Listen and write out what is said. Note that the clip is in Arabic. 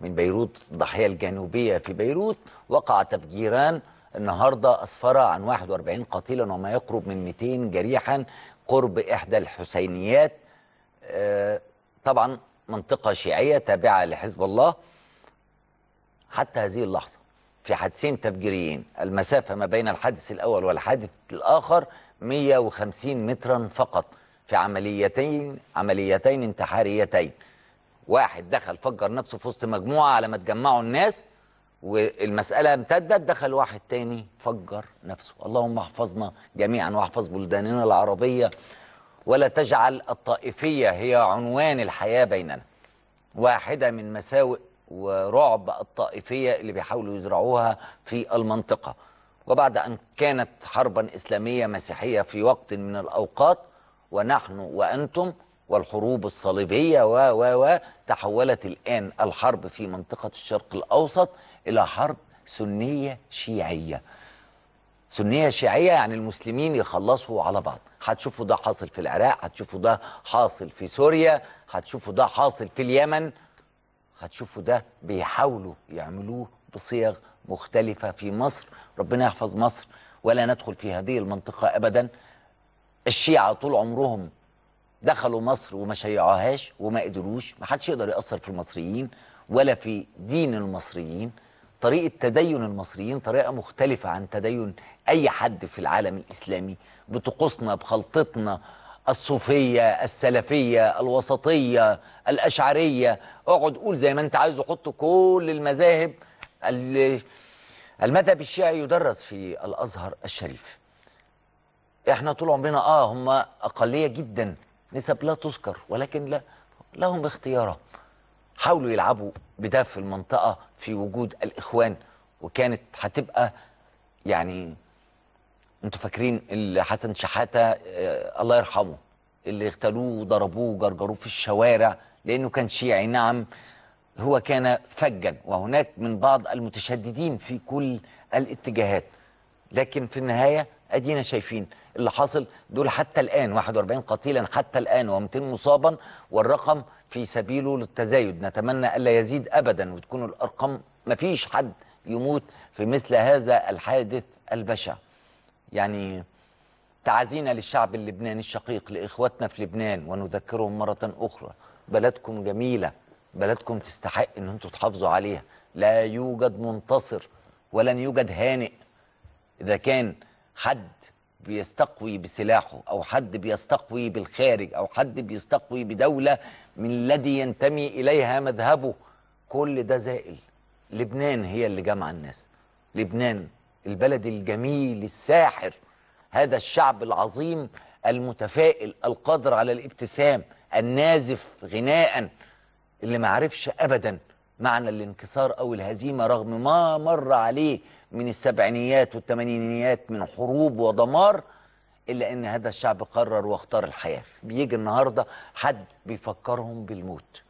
من بيروت الضحية الجنوبية في بيروت وقع تفجيران النهاردة أسفر عن 41 قتيلا وما يقرب من 200 جريحا قرب إحدى الحسينيات آه، طبعا منطقة شيعية تابعة لحزب الله حتى هذه اللحظة في حادثين تفجيريين المسافة ما بين الحادث الأول والحادث الآخر 150 مترا فقط في عمليتين عمليتين انتحاريتين واحد دخل فجر نفسه في وسط مجموعه على ما تجمعوا الناس والمسألة امتدت دخل واحد تاني فجر نفسه اللهم احفظنا جميعا واحفظ بلداننا العربية ولا تجعل الطائفية هي عنوان الحياة بيننا واحدة من مساوئ ورعب الطائفية اللي بيحاولوا يزرعوها في المنطقة وبعد أن كانت حربا إسلامية مسيحية في وقت من الأوقات ونحن وأنتم والحروب الصليبية و و و تحولت الآن الحرب في منطقة الشرق الأوسط إلى حرب سنية شيعية سنية شيعية يعني المسلمين يخلصوا على بعض هتشوفوا ده حاصل في العراق هتشوفوا ده حاصل في سوريا هتشوفوا ده حاصل في اليمن هتشوفوا ده بيحاولوا يعملوه بصيغ مختلفة في مصر ربنا يحفظ مصر ولا ندخل في هذه المنطقة أبدا الشيعة طول عمرهم دخلوا مصر وما شيعوهاش وما قدروش ما حدش يقدر ياثر في المصريين ولا في دين المصريين طريقه تدين المصريين طريقه مختلفه عن تدين اي حد في العالم الاسلامي بطقوسنا بخلطتنا الصوفيه السلفيه الوسطيه الاشعريه اقعد قول زي ما انت عايز وحط كل المذاهب المذهب الشيعي يدرس في الازهر الشريف احنا طول عمرنا اه هم اقليه جدا نسب لا تذكر ولكن لا لهم اختيارات حاولوا يلعبوا بده في المنطقة في وجود الإخوان وكانت هتبقى يعني انتوا فاكرين اللي حسن شحاتة آه الله يرحمه اللي اغتالوه وضربوه وجرجروه في الشوارع لأنه كان شيعي نعم هو كان فجا وهناك من بعض المتشددين في كل الاتجاهات لكن في النهاية ادينا شايفين اللي حاصل دول حتى الان 41 قتيلا حتى الان و200 مصابا والرقم في سبيله للتزايد نتمنى الا يزيد ابدا وتكون الارقام ما فيش حد يموت في مثل هذا الحادث البشع يعني تعازينا للشعب اللبناني الشقيق لاخواتنا في لبنان ونذكرهم مره اخرى بلدكم جميله بلدكم تستحق ان انتم تحافظوا عليها لا يوجد منتصر ولن يوجد هانئ اذا كان حد بيستقوي بسلاحه أو حد بيستقوي بالخارج أو حد بيستقوي بدولة من الذي ينتمي إليها مذهبه كل ده زائل لبنان هي اللي جمع الناس لبنان البلد الجميل الساحر هذا الشعب العظيم المتفائل القادر على الابتسام النازف غناء اللي معرفش أبداً معنى الانكسار أو الهزيمة رغم ما مر عليه من السبعينيات والثمانينيات من حروب ودمار إلا أن هذا الشعب قرر واختار الحياة بيجي النهاردة حد بيفكرهم بالموت